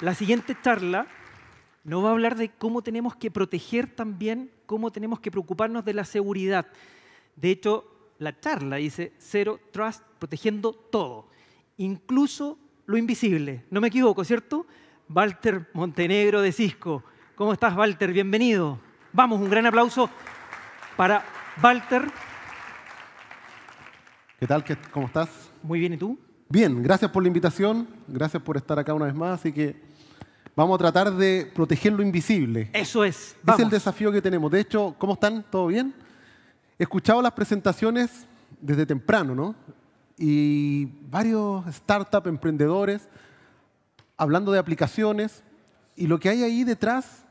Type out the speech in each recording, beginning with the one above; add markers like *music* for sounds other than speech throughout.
La siguiente charla nos va a hablar de cómo tenemos que proteger también, cómo tenemos que preocuparnos de la seguridad. De hecho, la charla dice Zero Trust, protegiendo todo, incluso lo invisible. No me equivoco, ¿cierto? Walter Montenegro de Cisco. ¿Cómo estás, Walter? Bienvenido. Vamos, un gran aplauso para Walter. ¿Qué tal? ¿Cómo estás? Muy bien, ¿y tú? Bien, gracias por la invitación, gracias por estar acá una vez más, así que vamos a tratar de proteger lo invisible. Eso es. Vamos. Es el desafío que tenemos. De hecho, ¿cómo están? ¿Todo bien? He escuchado las presentaciones desde temprano, ¿no? Y varios startups, emprendedores, hablando de aplicaciones, y lo que hay ahí detrás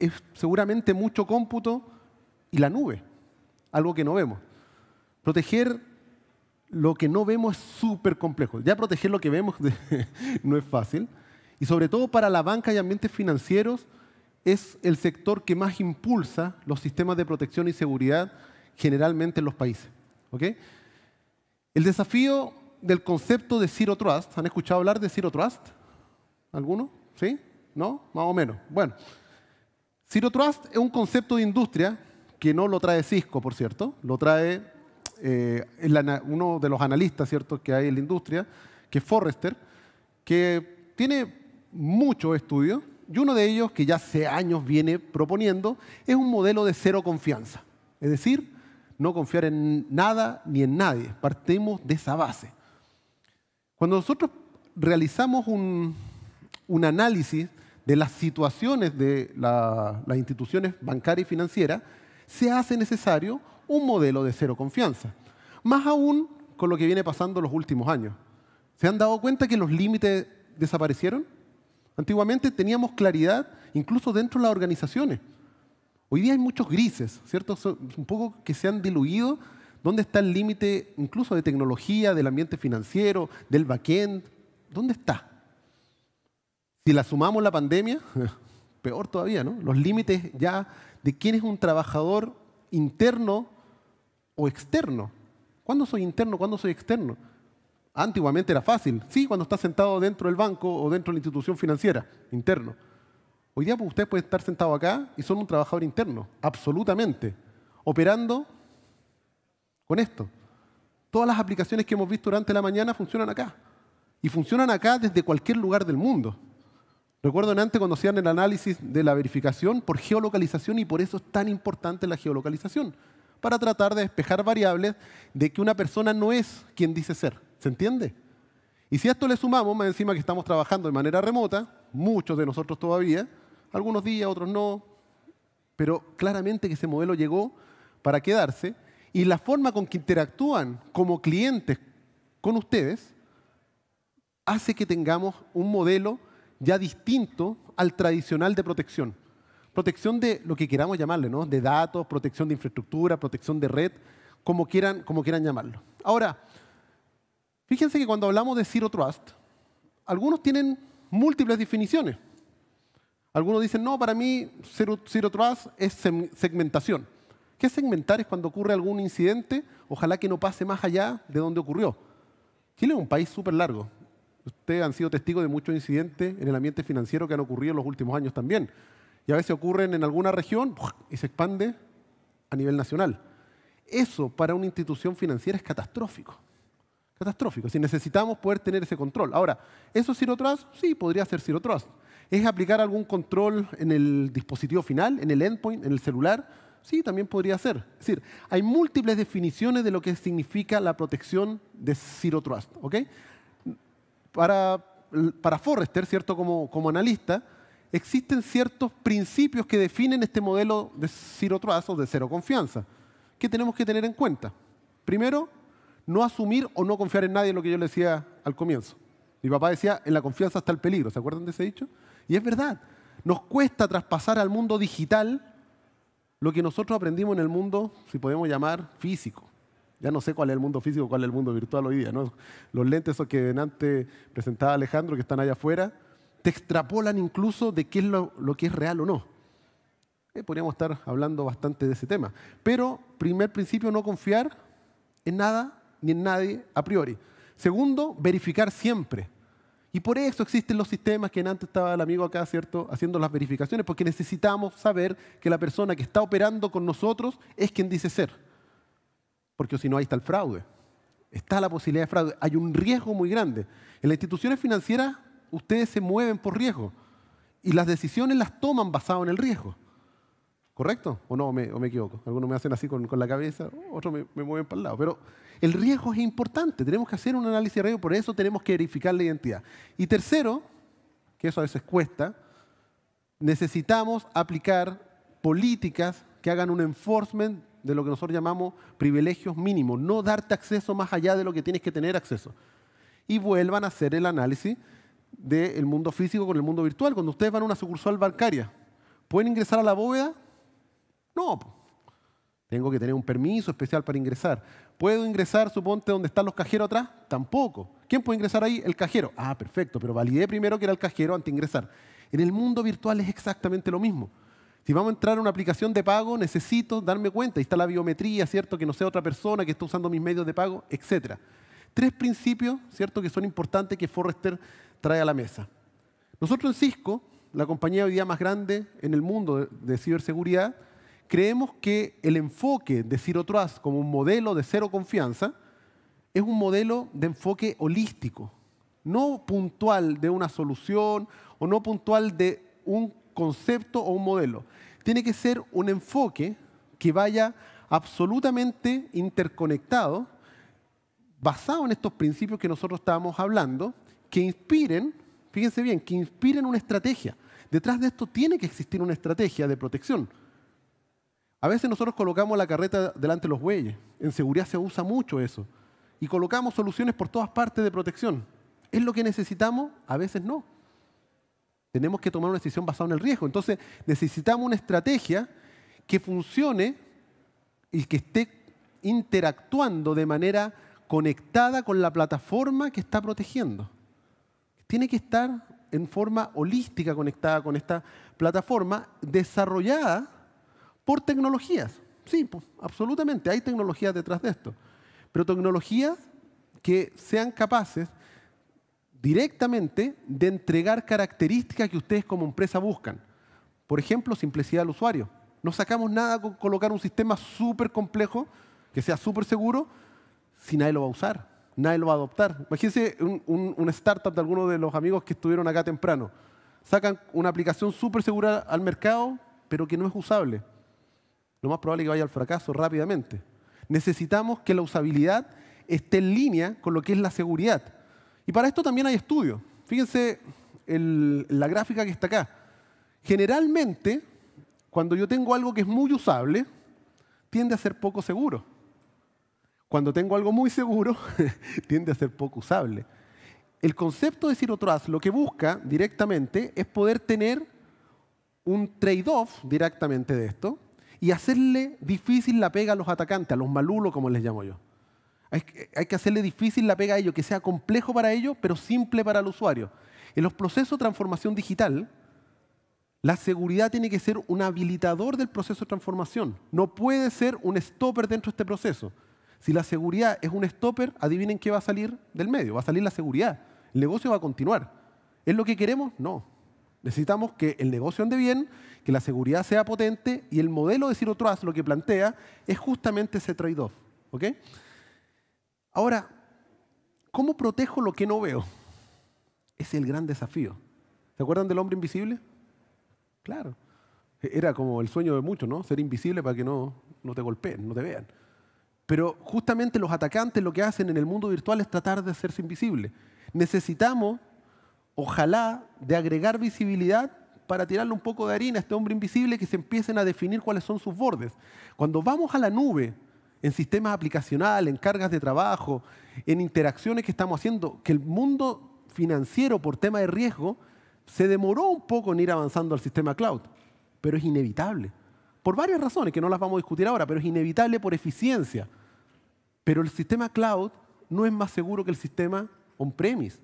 es seguramente mucho cómputo y la nube, algo que no vemos. Proteger lo que no vemos es súper complejo. Ya proteger lo que vemos *laughs* no es fácil. Y sobre todo para la banca y ambientes financieros es el sector que más impulsa los sistemas de protección y seguridad generalmente en los países. ¿OK? El desafío del concepto de Zero Trust, ¿han escuchado hablar de Zero Trust? ¿Alguno? ¿Sí? ¿No? Más o menos. Bueno, Zero Trust es un concepto de industria que no lo trae Cisco, por cierto, lo trae eh, uno de los analistas ¿cierto? que hay en la industria, que es Forrester, que tiene muchos estudios y uno de ellos, que ya hace años viene proponiendo, es un modelo de cero confianza. Es decir, no confiar en nada ni en nadie. Partimos de esa base. Cuando nosotros realizamos un, análisis de las situaciones de las instituciones bancarias y financieras, se hace necesario un modelo de cero confianza. Más aún con lo que viene pasando los últimos años. ¿Se han dado cuenta que los límites desaparecieron? Antiguamente teníamos claridad incluso dentro de las organizaciones. Hoy día hay muchos grises, ¿cierto? un poco que se han diluido. ¿Dónde está el límite incluso de tecnología, del ambiente financiero, del backend? ¿Dónde está? Si la sumamos la pandemia, *laughs* peor todavía, ¿no? Los límites ya de quién es un trabajador interno o externo. ¿Cuándo soy interno? ¿Cuándo soy externo? Antiguamente era fácil. Sí, cuando estás sentado dentro del banco o dentro de la institución financiera, interno. Hoy día pues, ustedes pueden estar sentado acá y son un trabajador interno, absolutamente, operando con esto. Todas las aplicaciones que hemos visto durante la mañana funcionan acá. Y funcionan acá desde cualquier lugar del mundo. Recuerdo antes cuando hacían el análisis de la verificación por geolocalización y por eso es tan importante la geolocalización para tratar de despejar variables de que una persona no es quien dice ser. ¿Se entiende? Y si a esto le sumamos, más encima que estamos trabajando de manera remota, muchos de nosotros todavía, algunos días, otros no, pero claramente que ese modelo llegó para quedarse y la forma con que interactúan como clientes con ustedes hace que tengamos un modelo ya distinto al tradicional de protección protección de lo que queramos llamarle, ¿no? De datos, protección de infraestructura, protección de red, como quieran, como quieran llamarlo. Ahora, fíjense que cuando hablamos de Zero Trust, algunos tienen múltiples definiciones. Algunos dicen, no, para mí Zero, Zero Trust es segmentación. ¿Qué segmentar es cuando ocurre algún incidente? Ojalá que no pase más allá de donde ocurrió. Chile es un país súper largo. Ustedes han sido testigos de muchos incidentes en el ambiente financiero que han ocurrido en los últimos años también y a veces ocurren en alguna región y se expande a nivel nacional. Eso para una institución financiera es catastrófico. Catastrófico. Si necesitamos poder tener ese control. Ahora, ¿eso es Zero Trust? Sí, podría ser Zero Trust. ¿Es aplicar algún control en el dispositivo final, en el endpoint, en el celular? Sí, también podría ser. Es decir, hay múltiples definiciones de lo que significa la protección de Zero Trust. Para, para Forrester, ¿cierto? Como, como analista, existen ciertos principios que definen este modelo de zero de cero confianza, que tenemos que tener en cuenta. Primero, no asumir o no confiar en nadie, lo que yo le decía al comienzo. Mi papá decía, en la confianza está el peligro, ¿se acuerdan de ese dicho? Y es verdad, nos cuesta traspasar al mundo digital lo que nosotros aprendimos en el mundo, si podemos llamar, físico. Ya no sé cuál es el mundo físico, cuál es el mundo virtual hoy día. ¿no? Los lentes esos que antes presentaba Alejandro, que están allá afuera, te extrapolan incluso de qué es lo, que es real o no. Eh, podríamos estar hablando bastante de ese tema. Pero, primer principio, no confiar en nada ni en nadie a priori. Segundo, verificar siempre. Y por eso existen los sistemas que antes estaba el amigo acá, ¿cierto?, haciendo las verificaciones, porque necesitamos saber que la persona que está operando con nosotros es quien dice ser. Porque si no, ahí está el fraude. Está la posibilidad de fraude. Hay un riesgo muy grande. En las instituciones financieras ustedes se mueven por riesgo y las decisiones las toman basado en el riesgo. ¿Correcto? ¿O no? ¿O me, equivoco? Algunos me hacen así con, la cabeza, otros me, me, mueven para el lado. Pero el riesgo es importante, tenemos que hacer un análisis de riesgo, por eso tenemos que verificar la identidad. Y tercero, que eso a veces cuesta, necesitamos aplicar políticas que hagan un enforcement de lo que nosotros llamamos privilegios mínimos, no darte acceso más allá de lo que tienes que tener acceso. Y vuelvan a hacer el análisis del mundo físico con el mundo virtual. Cuando ustedes van a una sucursal bancaria, ¿pueden ingresar a la bóveda? No. Tengo que tener un permiso especial para ingresar. ¿Puedo ingresar, suponte, donde están los cajeros atrás? Tampoco. ¿Quién puede ingresar ahí? El cajero. Ah, perfecto, pero validé primero que era el cajero antes de ingresar. En el mundo virtual es exactamente lo mismo. Si vamos a entrar a una aplicación de pago, necesito darme cuenta. Ahí está la biometría, ¿cierto? Que no sea otra persona que está usando mis medios de pago, etc. Tres principios, ¿cierto? Que son importantes que Forrester trae a la mesa. Nosotros en Cisco, la compañía hoy día más grande en el mundo de ciberseguridad, creemos que el enfoque de Zero Trust como un modelo de cero confianza es un modelo de enfoque holístico, no puntual de una solución o no puntual de un concepto o un modelo. Tiene que ser un enfoque que vaya absolutamente interconectado, basado en estos principios que nosotros estábamos hablando, que inspiren, fíjense bien, que inspiren una estrategia. Detrás de esto tiene que existir una estrategia de protección. A veces nosotros colocamos la carreta delante de los bueyes. En seguridad se usa mucho eso. Y colocamos soluciones por todas partes de protección. ¿Es lo que necesitamos? A veces no. Tenemos que tomar una decisión basada en el riesgo. Entonces necesitamos una estrategia que funcione y que esté interactuando de manera conectada con la plataforma que está protegiendo tiene que estar en forma holística conectada con esta plataforma desarrollada por tecnologías. Sí, pues, absolutamente, hay tecnologías detrás de esto, pero tecnologías que sean capaces directamente de entregar características que ustedes como empresa buscan. Por ejemplo, simplicidad del usuario. No sacamos nada con colocar un sistema súper complejo, que sea súper seguro, si nadie lo va a usar nadie lo va a adoptar. Imagínense un, startup de alguno de los amigos que estuvieron acá temprano. Sacan una aplicación súper segura al mercado, pero que no es usable. Lo más probable es que vaya al fracaso rápidamente. Necesitamos que la usabilidad esté en línea con lo que es la seguridad. Y para esto también hay estudios. Fíjense la gráfica que está acá. Generalmente, cuando yo tengo algo que es muy usable, tiende a ser poco seguro. Cuando tengo algo muy seguro, *laughs* tiende a ser poco usable. El concepto de Zero Trust lo que busca directamente es poder tener un trade-off directamente de esto y hacerle difícil la pega a los atacantes, a los malulos, como les llamo yo. Hay que hacerle difícil la pega a ellos, que sea complejo para ellos, pero simple para el usuario. En los procesos de transformación digital, la seguridad tiene que ser un habilitador del proceso de transformación. No puede ser un stopper dentro de este proceso. Si la seguridad es un stopper, adivinen qué va a salir del medio. Va a salir la seguridad. El negocio va a continuar. ¿Es lo que queremos? No. Necesitamos que el negocio ande bien, que la seguridad sea potente y el modelo de Zero Trust lo que plantea es justamente ese trade-off. Ahora, ¿cómo protejo lo que no veo? es el gran desafío. ¿Se acuerdan del hombre invisible? Claro. Era como el sueño de muchos, ¿no? Ser invisible para que no te golpeen, no te vean. Pero justamente los atacantes lo que hacen en el mundo virtual es tratar de hacerse invisible. Necesitamos, ojalá, de agregar visibilidad para tirarle un poco de harina a este hombre invisible que se empiecen a definir cuáles son sus bordes. Cuando vamos a la nube, en sistemas aplicacionales, en cargas de trabajo, en interacciones que estamos haciendo, que el mundo financiero por tema de riesgo se demoró un poco en ir avanzando al sistema cloud, pero es inevitable por varias razones que no las vamos a discutir ahora, pero es inevitable por eficiencia. Pero el sistema cloud no es más seguro que el sistema on-premise.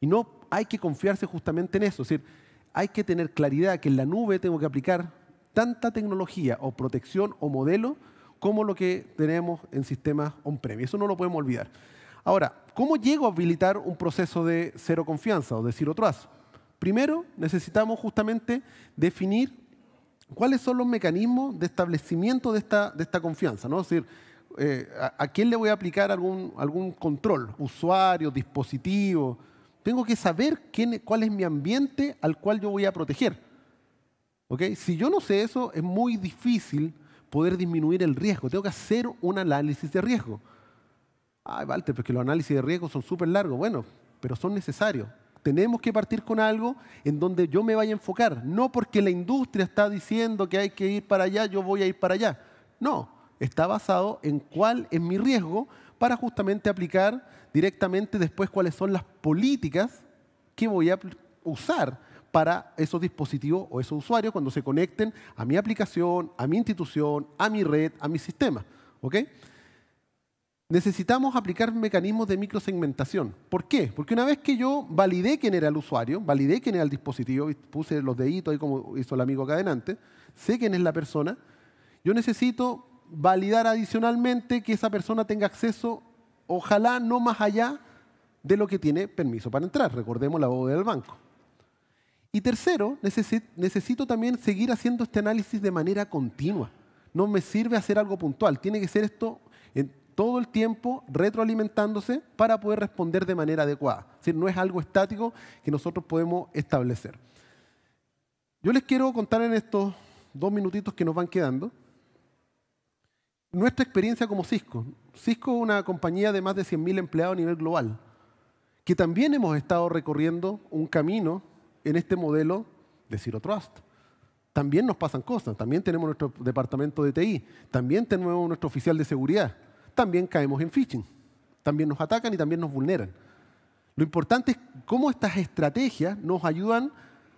Y no hay que confiarse justamente en eso. Es decir, hay que tener claridad que en la nube tengo que aplicar tanta tecnología o protección o modelo como lo que tenemos en sistemas on-premise. Eso no lo podemos olvidar. Ahora, ¿cómo llego a habilitar un proceso de cero confianza o de otro trust? Primero, necesitamos justamente definir cuáles son los mecanismos de establecimiento de esta, de esta confianza, ¿no? decir, eh, a, quién le voy a aplicar algún, algún control? ¿Usuario, dispositivo? Tengo que saber quién, cuál es mi ambiente al cual yo voy a proteger. Si yo no sé eso, es muy difícil poder disminuir el riesgo. Tengo que hacer un análisis de riesgo. Ay, Walter, porque los análisis de riesgo son súper largos. Bueno, pero son necesarios tenemos que partir con algo en donde yo me vaya a enfocar. No porque la industria está diciendo que hay que ir para allá, yo voy a ir para allá. No, está basado en cuál es mi riesgo para justamente aplicar directamente después cuáles son las políticas que voy a usar para esos dispositivos o esos usuarios cuando se conecten a mi aplicación, a mi institución, a mi red, a mi sistema. ¿ok?, necesitamos aplicar mecanismos de microsegmentación. ¿Por qué? Porque una vez que yo validé quién era el usuario, validé quién era el dispositivo, puse los deditos ahí como hizo el amigo acá adelante, sé quién es la persona, yo necesito validar adicionalmente que esa persona tenga acceso, ojalá no más allá de lo que tiene permiso para entrar. Recordemos la boda del banco. Y tercero, necesito también seguir haciendo este análisis de manera continua. No me sirve hacer algo puntual. Tiene que ser esto todo el tiempo retroalimentándose para poder responder de manera adecuada. Es decir, no es algo estático que nosotros podemos establecer. Yo les quiero contar en estos dos minutitos que nos van quedando nuestra experiencia como Cisco. Cisco es una compañía de más de 100.000 empleados a nivel global, que también hemos estado recorriendo un camino en este modelo de Zero Trust. También nos pasan cosas, también tenemos nuestro departamento de TI, también tenemos nuestro oficial de seguridad, también caemos en phishing. También nos atacan y también nos vulneran. Lo importante es cómo estas estrategias nos ayudan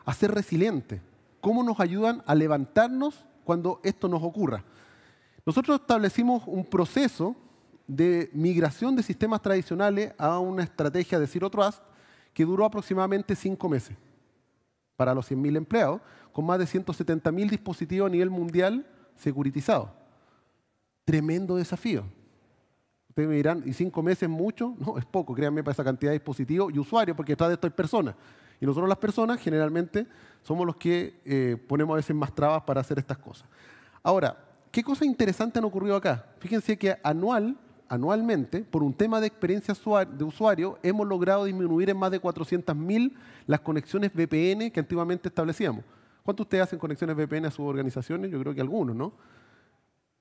a ser resilientes, cómo nos ayudan a levantarnos cuando esto nos ocurra. Nosotros establecimos un proceso de migración de sistemas tradicionales a una estrategia de Zero Trust que duró aproximadamente cinco meses para los 100.000 empleados, con más de 170.000 dispositivos a nivel mundial securitizados. Tremendo desafío. Ustedes me dirán, ¿y cinco meses mucho? *laughs* No, es poco, créanme, para esa cantidad de dispositivos y usuarios, porque detrás de esto hay personas. Y nosotros las personas generalmente somos los que eh, ponemos a veces más trabas para hacer estas cosas. Ahora, ¿qué cosas interesantes han ocurrido acá? Fíjense que anual, anualmente, por un tema de experiencia de usuario, hemos logrado disminuir en más de 400.000 las conexiones VPN que antiguamente establecíamos. ¿Cuántos de ustedes hacen conexiones VPN a sus organizaciones? Yo creo que algunos, ¿no?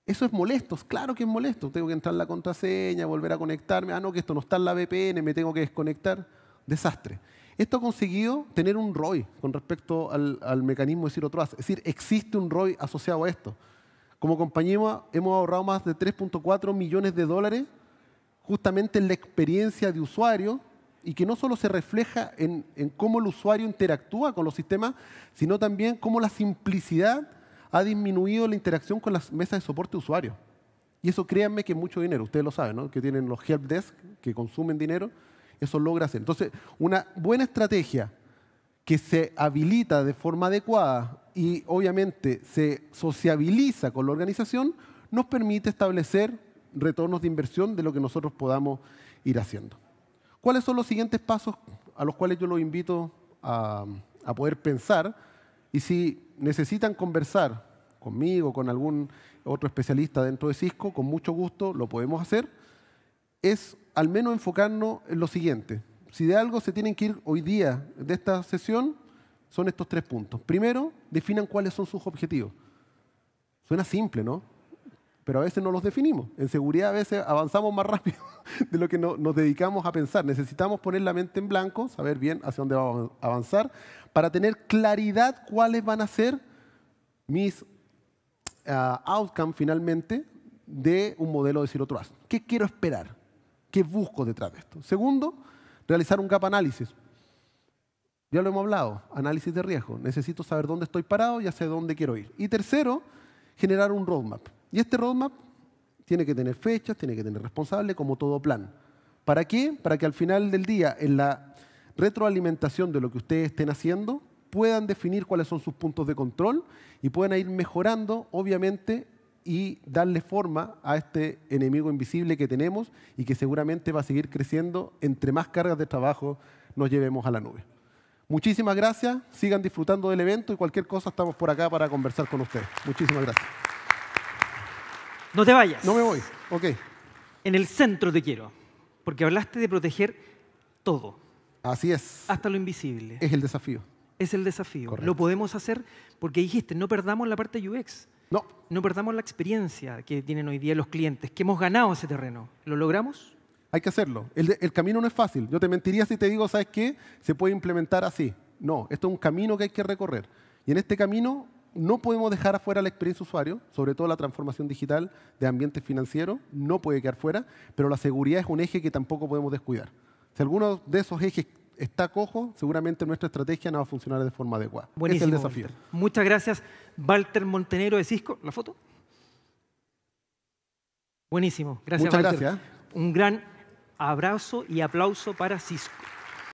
Eso es molesto, claro que es molesto. Tengo que entrar en la contraseña, volver a conectarme. Ah, no, que esto no está en la VPN, me tengo que desconectar. Desastre. Esto ha conseguido tener un ROI con respecto al, mecanismo de Zero Trust. Es decir, existe un ROI asociado a esto. Como compañía hemos ahorrado más de 3.4 millones de dólares justamente en la experiencia de usuario y que no solo se refleja en, en cómo el usuario interactúa con los sistemas, sino también cómo la simplicidad ha disminuido la interacción con las mesas de soporte usuario. Y eso créanme que es mucho dinero, ustedes lo saben, ¿no? que tienen los help desk que consumen dinero, eso logra hacer. Entonces, una buena estrategia que se habilita de forma adecuada y obviamente se sociabiliza con la organización, nos permite establecer retornos de inversión de lo que nosotros podamos ir haciendo. ¿Cuáles son los siguientes pasos a los cuales yo los invito a, a poder pensar? Y si necesitan conversar conmigo, con algún otro especialista dentro de Cisco, con mucho gusto lo podemos hacer, es al menos enfocarnos en lo siguiente. Si de algo se tienen que ir hoy día de esta sesión, son estos tres puntos. Primero, definan cuáles son sus objetivos. Suena simple, ¿no? pero a veces no los definimos. En seguridad a veces avanzamos más *laughs* rápido de lo que nos dedicamos a pensar. Necesitamos poner la mente en blanco, saber bien hacia dónde vamos a avanzar, para tener claridad cuáles van a ser mis ah, outcomes finalmente de un modelo de Zero Trust. ¿Qué quiero esperar? ¿Qué busco detrás de esto? Segundo, realizar un gap análisis. Ya lo hemos hablado, análisis de riesgo. Necesito saber dónde estoy parado y hacia dónde quiero ir. Y tercero, generar un roadmap. Y este roadmap tiene que tener fechas, tiene que tener responsable, como todo plan. ¿Para qué? Para que al final del día, en la retroalimentación de lo que ustedes estén haciendo, puedan definir cuáles son sus puntos de control y puedan ir mejorando, obviamente, y darle forma a este enemigo invisible que tenemos y que seguramente va a seguir creciendo entre más cargas de trabajo nos llevemos a la nube. Muchísimas gracias, sigan disfrutando del evento y cualquier cosa estamos por acá para conversar con ustedes. Muchísimas gracias. No te vayas. No me voy. Ok. En el centro te quiero. Porque hablaste de proteger todo. Así es. Hasta lo invisible. Es el desafío. Es el desafío. Lo podemos hacer porque dijiste, no perdamos la parte UX. No. No perdamos la experiencia que tienen hoy día los clientes, que hemos ganado ese terreno. ¿Lo logramos? Hay que hacerlo. El, el, camino no es fácil. Yo te mentiría si te digo, ¿sabes qué? Se puede implementar así. No, esto es un camino que hay que recorrer. Y en este camino no podemos dejar afuera la experiencia usuario, sobre todo la transformación digital de ambiente financiero, no puede quedar fuera, pero la seguridad es un eje que tampoco podemos descuidar. Si alguno de esos ejes está cojo, seguramente nuestra estrategia no va a funcionar de forma adecuada. Buenísimo, es el desafío. Muchas gracias. Walter Montenegro de Cisco, ¿la foto? Buenísimo. Gracias, Muchas gracias. ¿eh? Un gran abrazo y aplauso para Cisco.